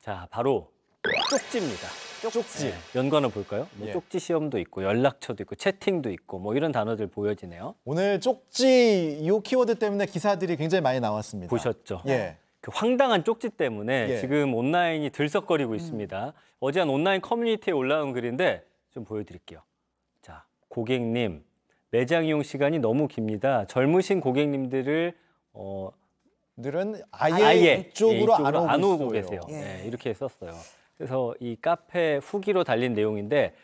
자, 바로 쪽지입니다. 쪽지. 네. 연관을 볼까요? 뭐 예. 쪽지 시험도 있고 연락처도 있고 채팅도 있고 뭐 이런 단어들 보여지네요. 오늘 쪽지 이 키워드 때문에 기사들이 굉장히 많이 나왔습니다. 보셨죠? 예. 그 황당한 쪽지 때문에 예. 지금 온라인이 들썩거리고 음. 있습니다. 어제 한 온라인 커뮤니티에 올라온 글인데 좀 보여드릴게요. 자, 고객님 매장 이용 시간이 너무 깁니다. 젊으신 고객님들을 어, 들은 아예, 아예 이쪽으로, 예, 이쪽으로, 안 오고, 계세요. 예. 네, 이렇게 썼어요. 그래서 이 카페 후기로 달린 내용인데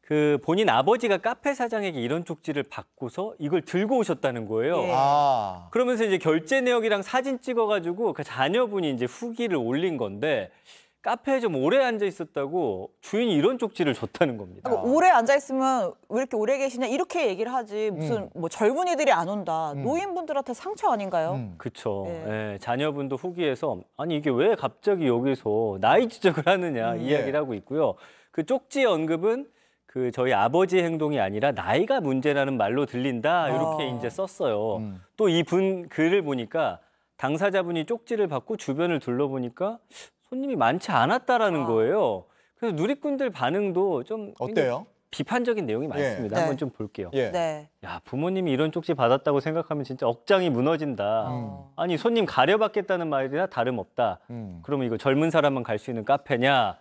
그 본인 아버지가 카페 사장에게 이런 쪽지를 받고서 이걸 들고 오셨다는 거예요. 예. 아. 그러면서 이제 결제 내역이랑 사진 찍어가지고 그 자녀분이 이제 후기를 올린 건데 카페에 좀 오래 앉아 있었다고 주인이 이런 쪽지를 줬다는 겁니다. 뭐 오래 앉아 있으면 왜 이렇게 오래 계시냐 이렇게 얘기를 하지 무슨 음. 뭐 젊은이들이 안 온다 음. 노인분들한테 상처 아닌가요? 음. 그렇죠. 네. 예, 자녀분도 후기에서 아니 이게 왜 갑자기 여기서 나이 지적을 하느냐 음. 예. 이야기를 하고 있고요. 그 쪽지 언급은 그 저희 아버지 행동이 아니라 나이가 문제라는 말로 들린다 이렇게 아. 이제 썼어요. 음. 또이분 글을 보니까 당사자분이 쪽지를 받고 주변을 둘러보니까 손님이 많지 않았다라는 아. 거예요. 그래서 누리꾼들 반응도 좀 어때요? 비판적인 내용이 예. 많습니다. 예. 한번 네. 좀 볼게요. 예. 네. 야 부모님이 이런 쪽지 받았다고 생각하면 진짜 억장이 무너진다. 음. 아니 손님 가려받겠다는 말이나 다름없다. 음. 그러면 이거 젊은 사람만 갈 수 있는 카페냐?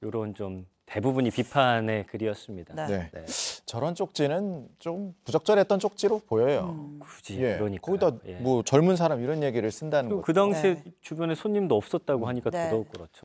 이런 좀 대부분이 비판의 글이었습니다. 네. 네. 네. 저런 쪽지는 좀 부적절했던 쪽지로 보여요. 음. 굳이 예, 그러니까 거기다 예. 뭐 젊은 사람 이런 얘기를 쓴다는 거. 그, 그 당시에 네. 주변에 손님도 없었다고 하니까 네. 더더욱 그렇죠.